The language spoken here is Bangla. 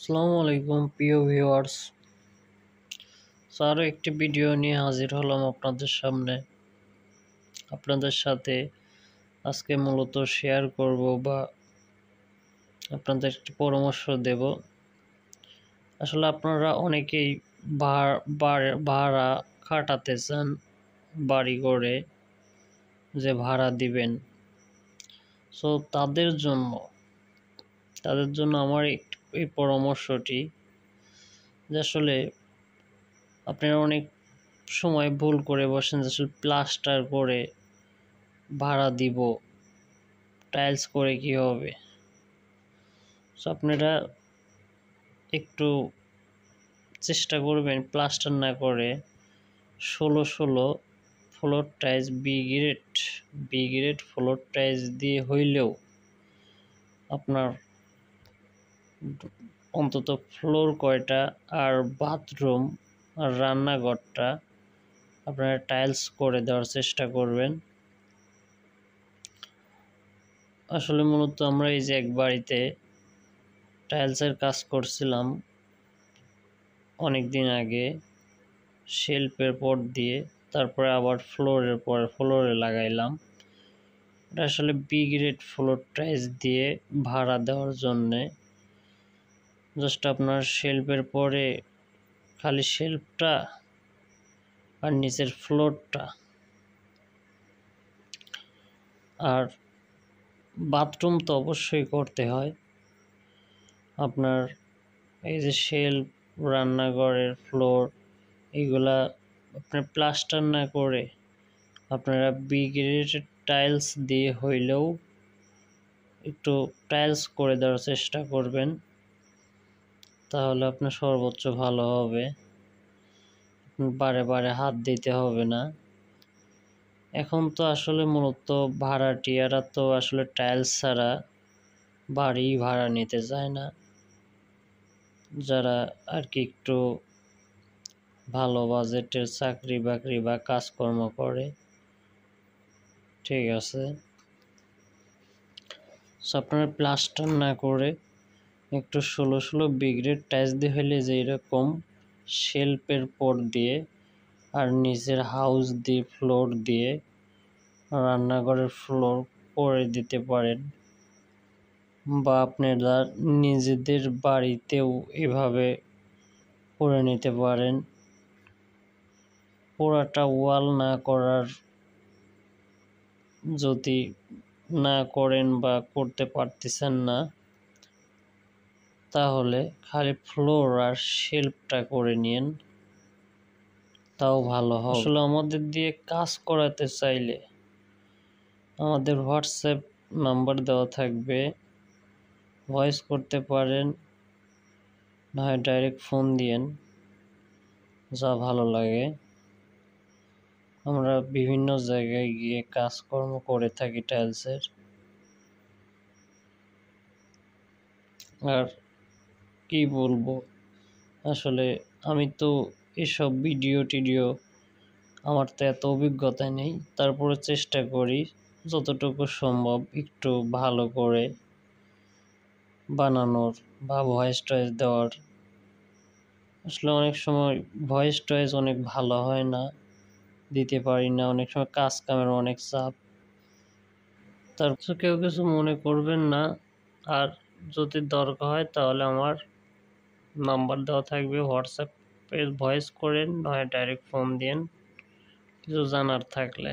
আসসালামু আলাইকুম প্রিয় ভিউয়ার্স আরও একটি ভিডিও নিয়ে হাজির হলাম আপনাদের সামনে আপনাদের সাথে আজকে মূলত শেয়ার করব বা আপনাদের একটি পরামর্শ দেব আসলে আপনারা অনেকেই ভাড়া খাটাতে চান বাড়ি করে যে ভাড়া দিবেন সো তাদের জন্য তাদের জন্য আমার একটি এই পরামর্শটি যে আসলে আপনারা অনেক সময় ভুল করে বসেন যে আসলে প্লাস্টার করে ভাড়া দিব টাইলস করে কি হবে সো আপনারা একটু চেষ্টা করবেন প্লাস্টার না করে ষোলো ষোলো floor tiles B grade B grade floor tiles দিয়ে হইলেও আপনার অন্তত ফ্লোর কয়টা আর বাথরুম আর রান্নাঘরটা আপনারা টাইলস করে দেওয়ার চেষ্টা করবেন আসলে মূলত আমরা এই যে এক বাড়িতে টাইলসের কাজ করছিলাম অনেক দিন আগে শিল্পের পর দিয়ে তারপরে আবার ফ্লোরের পর ফ্লোরে লাগাইলাম এটা আসলে বি গ্রেড ফ্লোর টাইলস দিয়ে ভাড়া দেওয়ার জন্যে জাস্ট আপনার শেল্পের পরে খালি শেল্পটা আর নিচের ফ্লোরটা আর বাথরুম তো অবশ্যই করতে হয় আপনার এই যে শেল্প রান্নাঘরের ফ্লোর এগুলা আপনার প্লাস্টার না করে আপনারা বিগ্রেডেড টাইলস দিয়ে হইলেও একটু টাইলস করে দেওয়ার চেষ্টা করবেন তাহলে আপনার সর্বোচ্চ ভালো হবে বারে বারে হাত দিতে হবে না এখন তো আসলে মূলত ভাড়াটিয়ারা তো আসলে টাইলস ছাড়া বাড়ি ভাড়া নিতে চায় না যারা আর কি একটু ভালো বাজেটের চাকরি বাকরি বা কাজকর্ম করে ঠিক আছে আপনারা প্লাস্টার না করে একটু ষোলো ষোলো বিগ্রেড টাইস দিয়ে হলে যে এরকম শেল্পের পর দিয়ে আর নিজের হাউস দিয়ে ফ্লোর দিয়ে রান্নাঘরের ফ্লোর করে দিতে পারেন বা আপনারা নিজেদের বাড়িতেও এভাবে করে নিতে পারেন পোড়াটা ওয়াল না করার যদি না করেন বা করতে পারতেছেন না তাহলে খালি ফ্লোর আর শেল্পটা করে নিন তাও ভালো হবে আসলে আমাদের দিয়ে কাজ করাতে চাইলে আমাদের হোয়াটসঅ্যাপ নাম্বার দেওয়া থাকবে ভয়েস করতে পারেন না হয় ডাইরেক্ট ফোন দিয়েন যা ভালো লাগে আমরা বিভিন্ন জায়গায় গিয়ে কাজকর্ম করে থাকি টাইলসের আর কি বলবো আসলে আমি তো এসব ভিডিও টিডিও আমার তো এত অভিজ্ঞতা নেই তারপরে চেষ্টা করি যতটুকু সম্ভব একটু ভালো করে বানানোর বা ভয়েস টয়েস দেওয়ার আসলে অনেক সময় ভয়েস টয়েস অনেক ভালো হয় না দিতে পারি না অনেক সময় কাজ কামের অনেক চাপ তারপর কেউ কিছু মনে করবেন না আর যদি দরকার হয় তাহলে আমার নাম্বার দেওয়া থাকবে হোয়াটসঅ্যাপে ভয়েস করেন নয় ডাইরেক্ট ফোন দিন কিছু জানার থাকলে